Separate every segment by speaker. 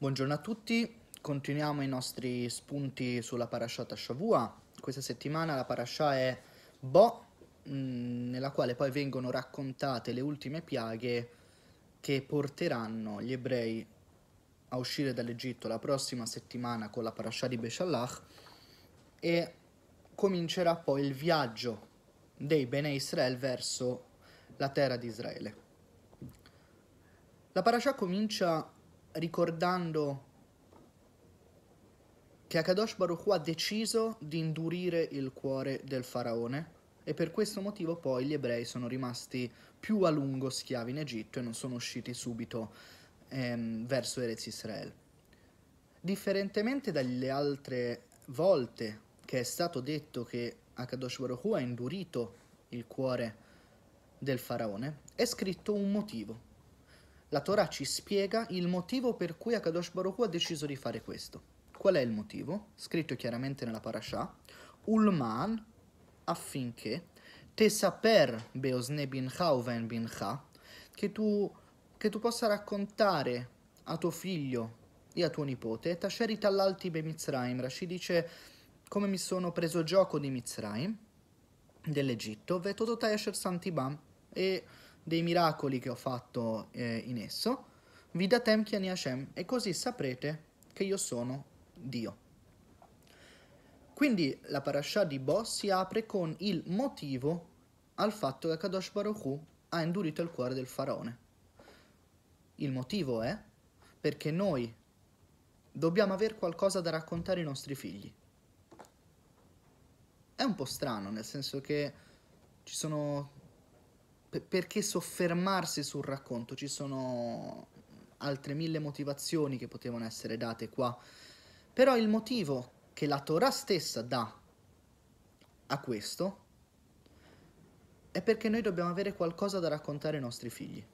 Speaker 1: Buongiorno a tutti, continuiamo i nostri spunti sulla parasha Tashavua. Questa settimana la parasha è Bo, mm, nella quale poi vengono raccontate le ultime piaghe che porteranno gli ebrei a uscire dall'Egitto la prossima settimana con la parasha di Beshallah e comincerà poi il viaggio dei Bene Israel verso la terra di Israele. La parasha comincia ricordando che Akadosh Baruch Hu ha deciso di indurire il cuore del faraone e per questo motivo poi gli ebrei sono rimasti più a lungo schiavi in Egitto e non sono usciti subito ehm, verso Erez Israel. Differentemente dalle altre volte che è stato detto che Akadosh Baruch Hu ha indurito il cuore del faraone, è scritto un motivo la Torah ci spiega il motivo per cui Akadosh Baruch ha deciso di fare questo. Qual è il motivo? Scritto chiaramente nella parasha. Ulman, affinché, te saper beosne bincha o ven bincha, che tu, che tu possa raccontare a tuo figlio e a tuo nipote, tasherit all'alti be Mitzrayim, Rashi dice come mi sono preso gioco di Mitzrayim, dell'Egitto, vetodota esher santibam, e dei miracoli che ho fatto eh, in esso, vidatem chi ani Hashem, e così saprete che io sono Dio. Quindi la parasha di Bo si apre con il motivo al fatto che Kadosh Baruch Hu ha indurito il cuore del faraone. Il motivo è perché noi dobbiamo avere qualcosa da raccontare ai nostri figli. È un po' strano, nel senso che ci sono perché soffermarsi sul racconto? Ci sono altre mille motivazioni che potevano essere date qua, però il motivo che la Torah stessa dà a questo è perché noi dobbiamo avere qualcosa da raccontare ai nostri figli.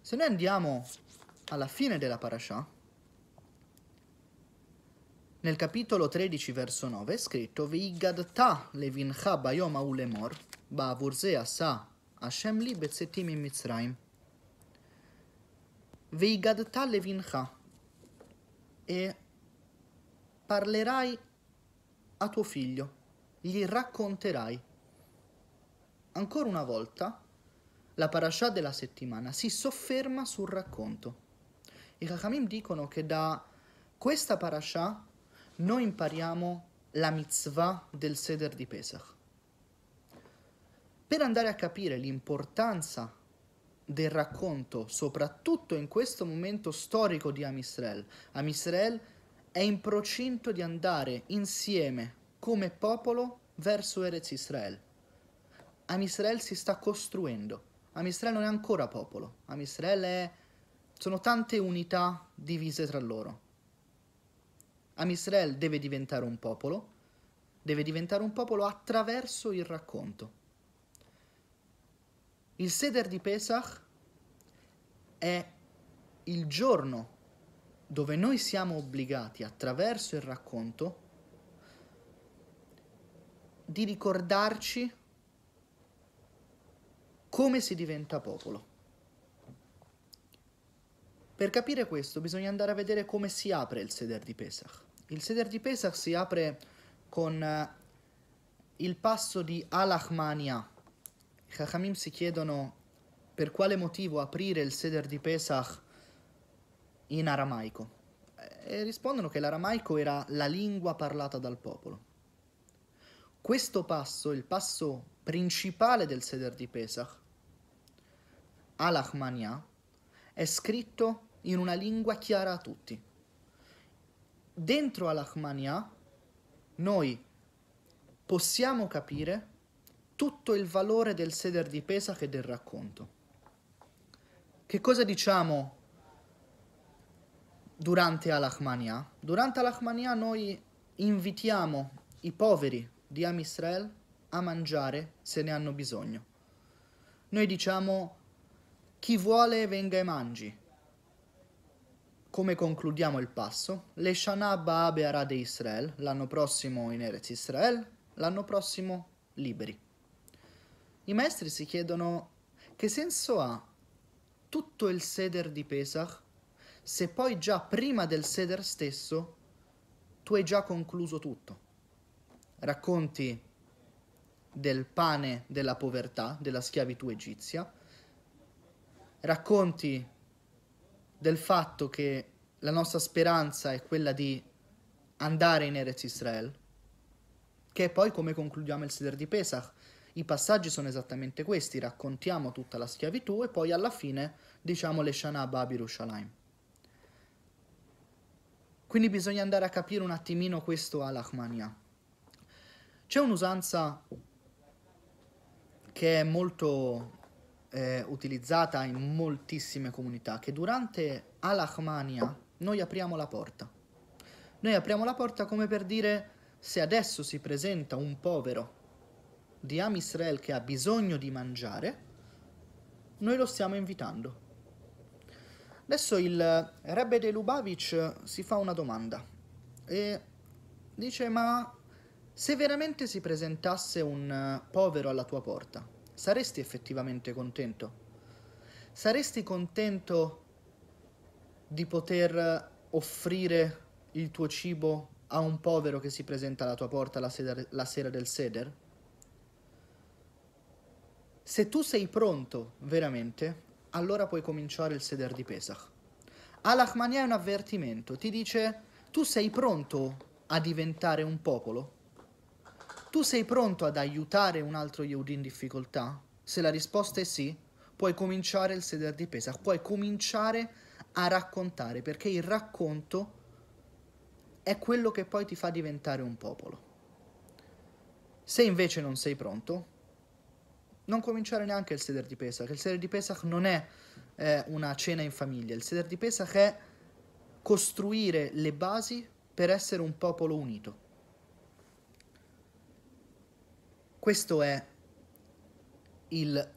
Speaker 1: Se noi andiamo alla fine della parasha, nel capitolo 13 verso 9 è scritto Veigad ta levincha bayom ulemor ba'avurzea sa Hashem li השם לי בצאתי ממצרים. levincha. E parlerai a tuo figlio, gli racconterai. Ancora una volta, la parasha della settimana si sofferma sul racconto. I Kakamim dicono che da questa parasha noi impariamo la mitzvah del seder di Pesach. Per andare a capire l'importanza del racconto, soprattutto in questo momento storico di Amisrael, Amisrael è in procinto di andare insieme come popolo verso Erez Israel. Amisrael si sta costruendo. Amisrael non è ancora popolo. Amisrael è... sono tante unità divise tra loro. Amisrael deve diventare un popolo, deve diventare un popolo attraverso il racconto. Il Seder di Pesach è il giorno dove noi siamo obbligati attraverso il racconto di ricordarci come si diventa popolo. Per capire questo bisogna andare a vedere come si apre il seder di Pesach. Il seder di Pesach si apre con eh, il passo di Alachmania, i Chachamim si chiedono per quale motivo aprire il seder di Pesach in aramaico. E rispondono che l'aramaico era la lingua parlata dal popolo. Questo passo, il passo principale del seder di Pesach, Alachmania, è scritto in una lingua chiara a tutti. Dentro Alachmania noi possiamo capire tutto il valore del seder di Pesach e del racconto. Che cosa diciamo durante Al-Ahmania? Durante Al-Ahmania noi invitiamo i poveri di Am Israel a mangiare se ne hanno bisogno. Noi diciamo chi vuole venga e mangi. Come concludiamo il passo? Le Shana Ba'abe Arade Israel, l'anno prossimo in Eretz Israel, l'anno prossimo liberi. I maestri si chiedono che senso ha tutto il seder di Pesach se poi già prima del seder stesso tu hai già concluso tutto. Racconti del pane della povertà, della schiavitù egizia, racconti del fatto che la nostra speranza è quella di andare in Eretz Israel, che è poi come concludiamo il Seder di Pesach, i passaggi sono esattamente questi, raccontiamo tutta la schiavitù e poi alla fine diciamo le Shana Babirushalayim. Quindi bisogna andare a capire un attimino questo Alachmania. C'è un'usanza che è molto eh, utilizzata in moltissime comunità, che durante Alachmania noi apriamo la porta. Noi apriamo la porta come per dire se adesso si presenta un povero di Am Israel che ha bisogno di mangiare, noi lo stiamo invitando. Adesso il Rebbe de Lubavitch si fa una domanda e dice ma se veramente si presentasse un povero alla tua porta, saresti effettivamente contento? Saresti contento di poter offrire il tuo cibo a un povero che si presenta alla tua porta la sera, la sera del seder? Se tu sei pronto veramente, allora puoi cominciare il seder di Pesach. Al-Ahmania è un avvertimento, ti dice tu sei pronto a diventare un popolo? Tu sei pronto ad aiutare un altro Yehudi in difficoltà? Se la risposta è sì, puoi cominciare il seder di Pesach, puoi cominciare a raccontare, perché il racconto è quello che poi ti fa diventare un popolo. Se invece non sei pronto, non cominciare neanche il seder di Pesach. Il seder di Pesach non è eh, una cena in famiglia, il seder di Pesach è costruire le basi per essere un popolo unito. Questo è il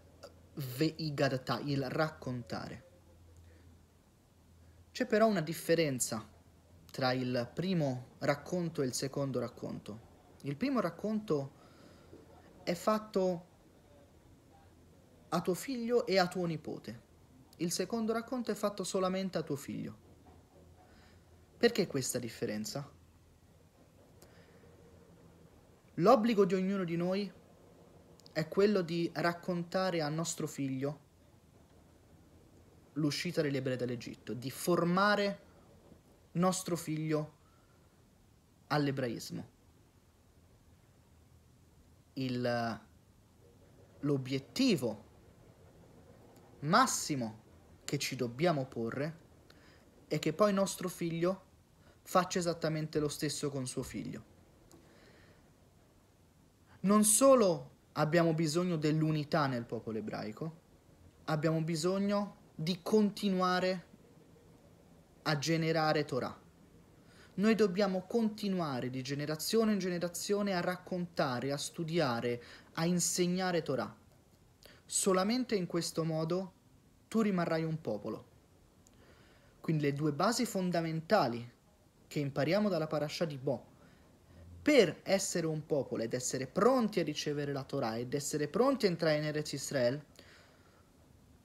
Speaker 1: veigadata, il raccontare. C'è però una differenza tra il primo racconto e il secondo racconto. Il primo racconto è fatto a tuo figlio e a tuo nipote. Il secondo racconto è fatto solamente a tuo figlio. Perché questa differenza? L'obbligo di ognuno di noi è quello di raccontare a nostro figlio l'uscita delle ebrei dall'Egitto, di formare nostro figlio all'ebraismo. Il, l'obiettivo massimo che ci dobbiamo porre è che poi nostro figlio faccia esattamente lo stesso con suo figlio. Non solo abbiamo bisogno dell'unità nel popolo ebraico, abbiamo bisogno di continuare a generare Torah. Noi dobbiamo continuare di generazione in generazione a raccontare, a studiare, a insegnare Torah Solamente in questo modo tu rimarrai un popolo. Quindi le due basi fondamentali che impariamo dalla parasha di Bo per essere un popolo ed essere pronti a ricevere la Torah ed essere pronti a entrare in Eretz Israel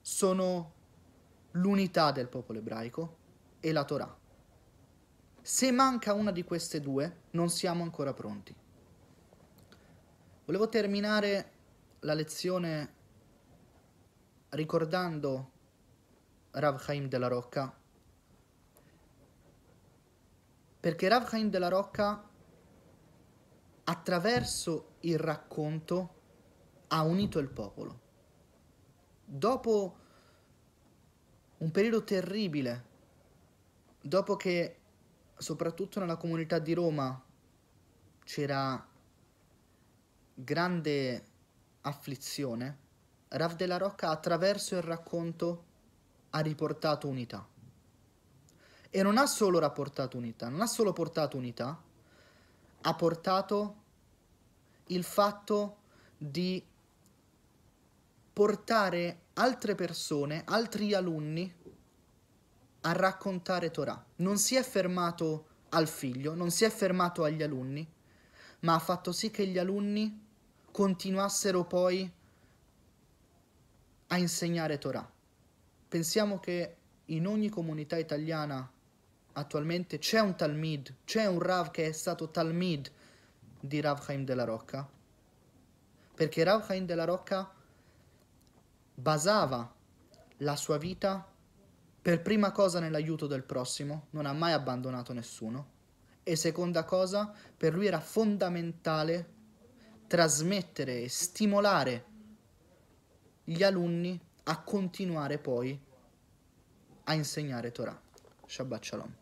Speaker 1: sono l'unità del popolo ebraico e la Torah. Se manca una di queste due, non siamo ancora pronti. Volevo terminare la lezione ricordando Rav Chaim della Rocca, perché Rav Chaim della Rocca attraverso il racconto ha unito il popolo. Dopo un periodo terribile, dopo che soprattutto nella comunità di Roma c'era grande afflizione, Rav della Rocca attraverso il racconto ha riportato unità. E non ha solo rapportato unità, non ha solo portato unità, ha portato il fatto di portare altre persone, altri alunni, a raccontare Torah. Non si è fermato al figlio, non si è fermato agli alunni, ma ha fatto sì che gli alunni continuassero poi a a insegnare Torah. Pensiamo che in ogni comunità italiana attualmente c'è un Talmud, c'è un Rav che è stato Talmud di Rav Chaim della Rocca, perché Rav Chaim della Rocca basava la sua vita per prima cosa nell'aiuto del prossimo, non ha mai abbandonato nessuno, e seconda cosa, per lui era fondamentale trasmettere e stimolare gli alunni a continuare poi a insegnare Torah. Shabbat Shalom.